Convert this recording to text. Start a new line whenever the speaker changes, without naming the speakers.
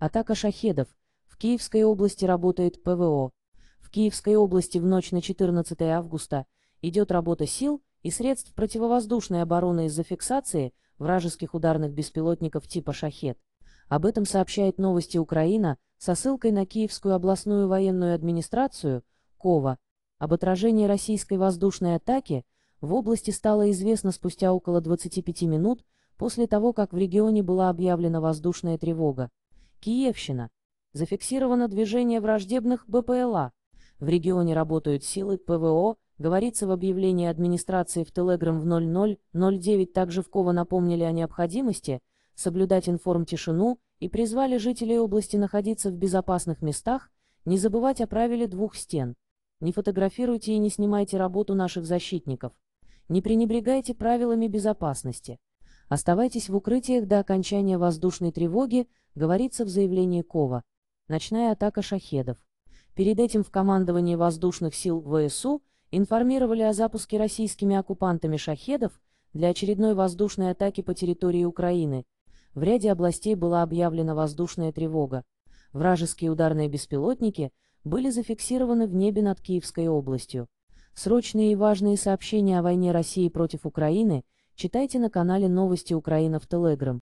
Атака шахедов. В Киевской области работает ПВО. В Киевской области в ночь на 14 августа идет работа сил и средств противовоздушной обороны из-за фиксации вражеских ударных беспилотников типа «Шахет». Об этом сообщает новости Украина со ссылкой на Киевскую областную военную администрацию КОВА. Об отражении российской воздушной атаки в области стало известно спустя около 25 минут после того, как в регионе была объявлена воздушная тревога. Киевщина. Зафиксировано движение враждебных БПЛА. В регионе работают силы ПВО, говорится в объявлении администрации в Телеграм в 00.09. Также в ВКОВА напомнили о необходимости соблюдать информтишину и призвали жителей области находиться в безопасных местах, не забывать о правиле двух стен. Не фотографируйте и не снимайте работу наших защитников. Не пренебрегайте правилами безопасности. Оставайтесь в укрытиях до окончания воздушной тревоги, говорится в заявлении Кова, ночная атака шахедов. Перед этим в командовании воздушных сил ВСУ информировали о запуске российскими оккупантами шахедов для очередной воздушной атаки по территории Украины. В ряде областей была объявлена воздушная тревога. Вражеские ударные беспилотники были зафиксированы в небе над Киевской областью. Срочные и важные сообщения о войне России против Украины читайте на канале «Новости Украина» в Телеграм.